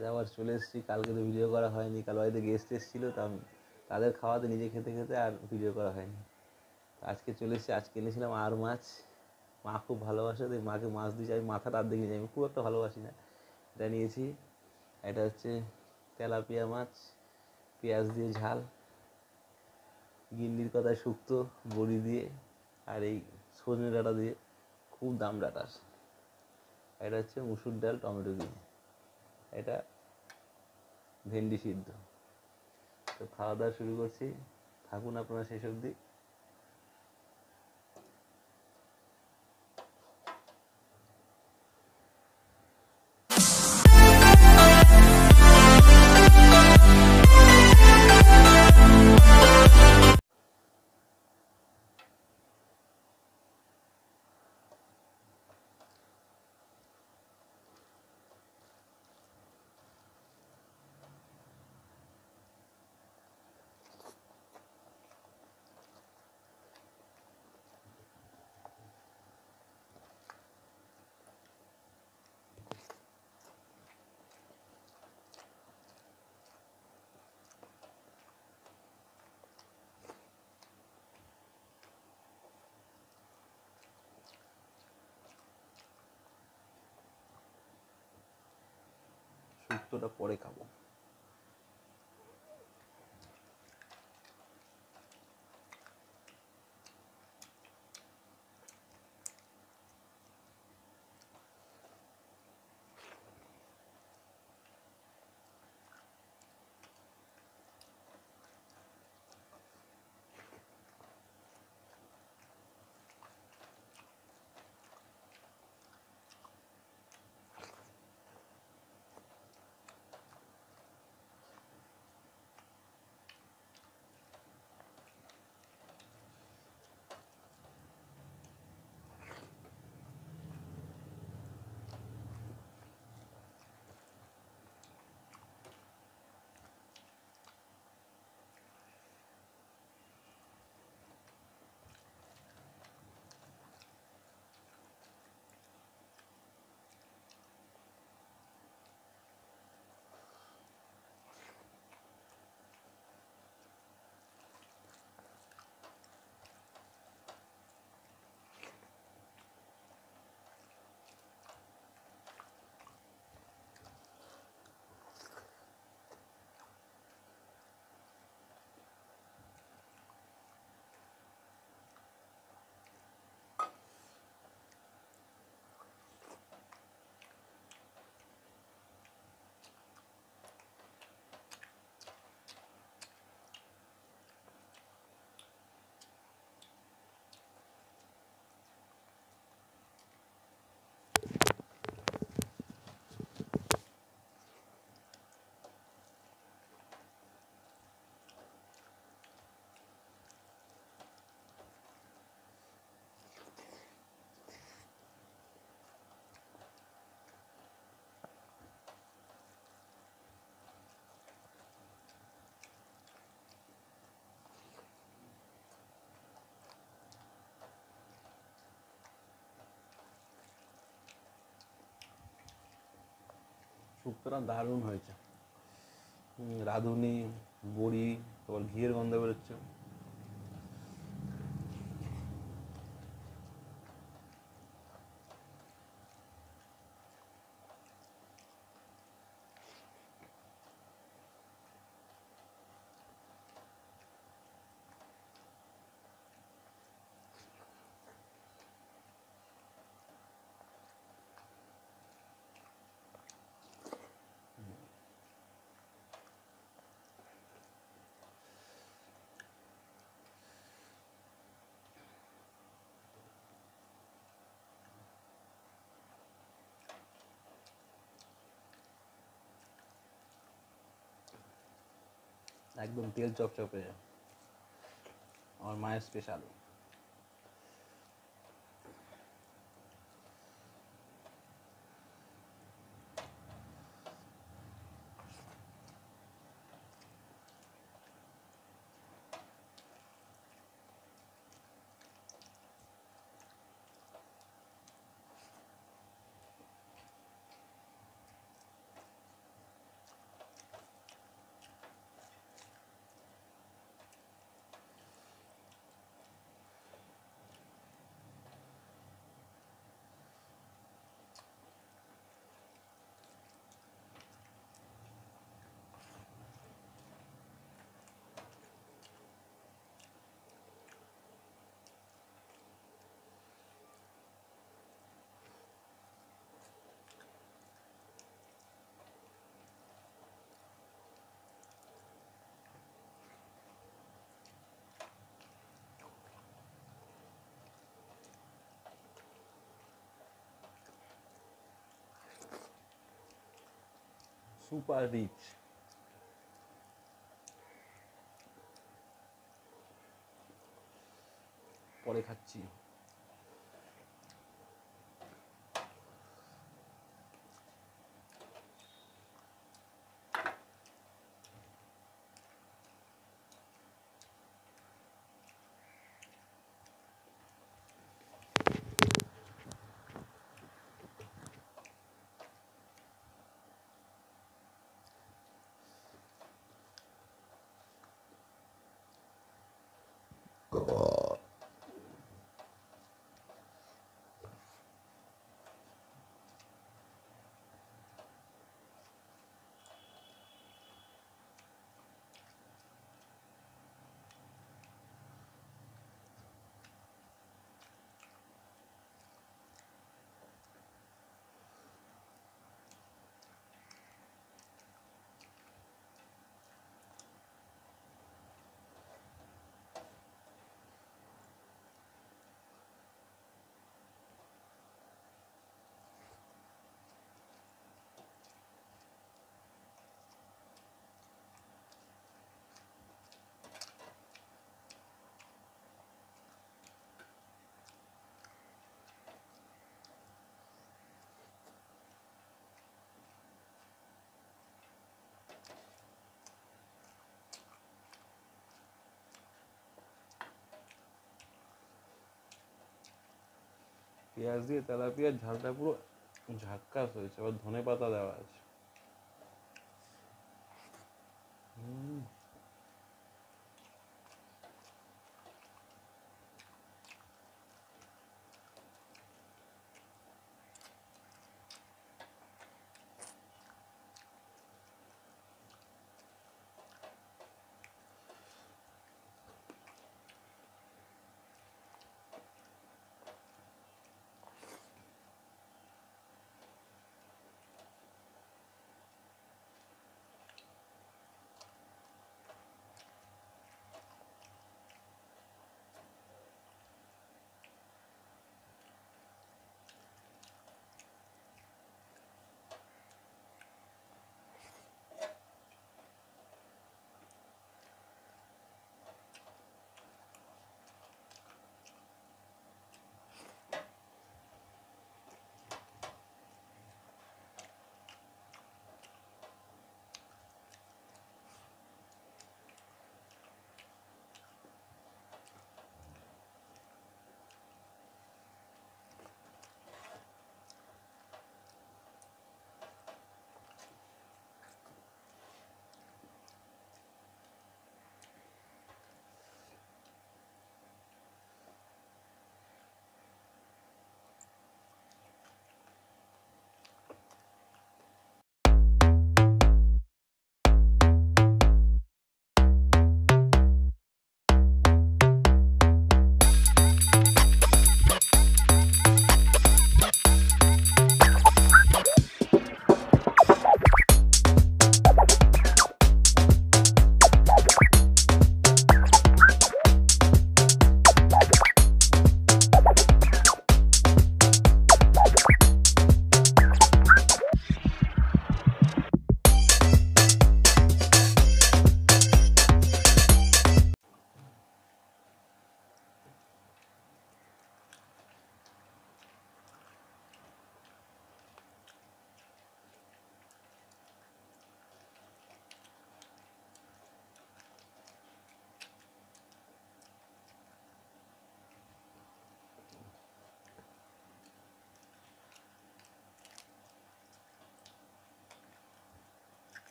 আজ আবার চলে এসেছি কালকে তো ভিডিও করা হয়নি কাল বাড়িতে গেস্ট এসেছিলো তো আমি তাদের খাওয়াতে নিজে খেতে খেতে আর ভিডিও করা হয়নি আজকে চলে এসেছি আজকে এনেছিলাম আর মাছ মা খুব ভালোবাসে তো মাকে মাছ দিয়েছি আমি মাথাটা আর দেখিনি আমি খুব একটা ভালোবাসি না এটা নিয়েছি এটা হচ্ছে তেলাপিয়া মাছ পেঁয়াজ দিয়ে ঝাল গিল্লির কথায় শুক্তো বড়ি দিয়ে আর এই সজনে ডাঁটা দিয়ে খুব দাম ডাঁটার এটা হচ্ছে মুসুর ডাল টমেটো দিয়ে এটা ভেন্ডি সিদ্ধ তো খাওয়া দাওয়া শুরু করছি থাকুন আপনারা শেষ অবধি শুক্তটা পরে খাবো শুক্তটা দারুণ হয়েছে রাঁধুনি বড়ি তারপর ঘিয়ের গন্ধ বেরোচ্ছে একদম তেল চপচপে আর মায়ের স্পেশাল সুপার রিচ পরে খাচ্ছি পেঁয়াজ দিয়ে তেলাপিয়ার ঝালটা পুরো ঝাক্কাস হয়েছে আবার ধনে পাতা দেওয়া আছে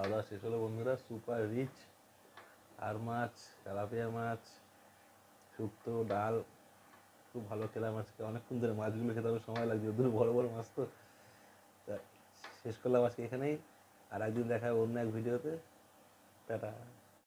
খাওয়া দাওয়া শেষ হলো বন্ধুরা সুপার রিচ আর মাছ তেলাপিয়া মাছ শুক্তো ডাল খুব ভালো খেলাম আজকে অনেকক্ষণ ধরে মাছগুলো খেতে আমার সময় লাগছে দুটো বড় বড় মাছ তো শেষ করলাম আজকে এখানেই আর একদিন দেখা অন্য এক ভিডিওতে টাটা